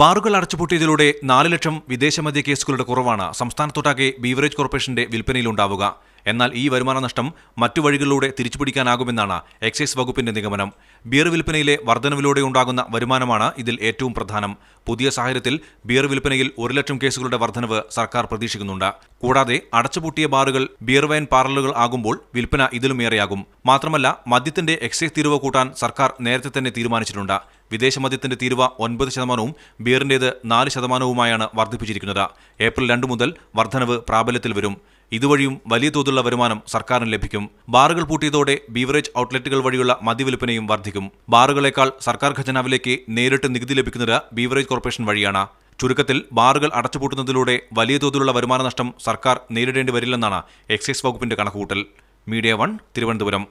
ബാറുകൾ അടച്ചുപൂട്ടിയതിലൂടെ നാല് ലക്ഷം വിദേശമദ്യ കേസുകളുടെ കുറവാണ് സംസ്ഥാനത്തൊട്ടാകെ ബീവറേജ് കോർപ്പറേഷന്റെ വിൽപ്പനയിലുണ്ടാവുക എന്നാൽ ഈ വരുമാന നഷ്ടം മറ്റു വഴികളിലൂടെ തിരിച്ചുപിടിക്കാനാകുമെന്നാണ് എക്സൈസ് വകുപ്പിന്റെ നിഗമനം ബിയർ വിൽപ്പനയിലെ വർധനവിലൂടെ ഉണ്ടാകുന്ന വരുമാനമാണ് ഇതിൽ ഏറ്റവും പ്രധാനം പുതിയ സാഹചര്യത്തിൽ ബിയർ വിൽപ്പനയിൽ ഒരു ലക്ഷം കേസുകളുടെ വർധനവ് സർക്കാർ പ്രതീക്ഷിക്കുന്നുണ്ട് കൂടാതെ അടച്ചുപൂട്ടിയ ബാറുകൾ ബിയർ വൈൻ പാർലറുകൾ ആകുമ്പോൾ വിൽപ്പന ഇതിലും ഏറെയാകും മാത്രമല്ല മദ്യത്തിന്റെ എക്സൈസ് തീരുവ കൂട്ടാൻ സർക്കാർ നേരത്തെ തന്നെ തീരുമാനിച്ചിട്ടുണ്ട് വിദേശമദ്യത്തിന്റെ തീരുവ ഒൻപത് ശതമാനവും ബിയറിന്റേത് നാല് ശതമാനവുമായാണ് വർദ്ധിപ്പിച്ചിരിക്കുന്നത് ഏപ്രിൽ രണ്ടു മുതൽ വർധനവ് പ്രാബല്യത്തിൽ വരും ഇതുവഴിയും വലിയ തോതിലുള്ള വരുമാനം സർക്കാരിന് ലഭിക്കും ബാറുകൾ പൂട്ടിയതോടെ ബീവറേജ് ഔട്ട്ലെറ്റുകൾ വഴിയുള്ള മദ്യവിൽപ്പനയും വർദ്ധിക്കും ബാറുകളേക്കാൾ സർക്കാർ ഖജനാവിലേക്ക് നേരിട്ട് നികുതി ലഭിക്കുന്നത് ബീവറേജ് കോർപ്പറേഷൻ വഴിയാണ് ചുരുക്കത്തിൽ ബാറുകൾ അടച്ചുപൂട്ടുന്നതിലൂടെ വലിയ തോതിലുള്ള വരുമാന നഷ്ടം സർക്കാർ നേരിടേണ്ടി വരില്ലെന്നാണ് എക്സൈസ് വകുപ്പിന്റെ കണക്കുകൂട്ടൽ മീഡിയ വൺ തിരുവനന്തപുരം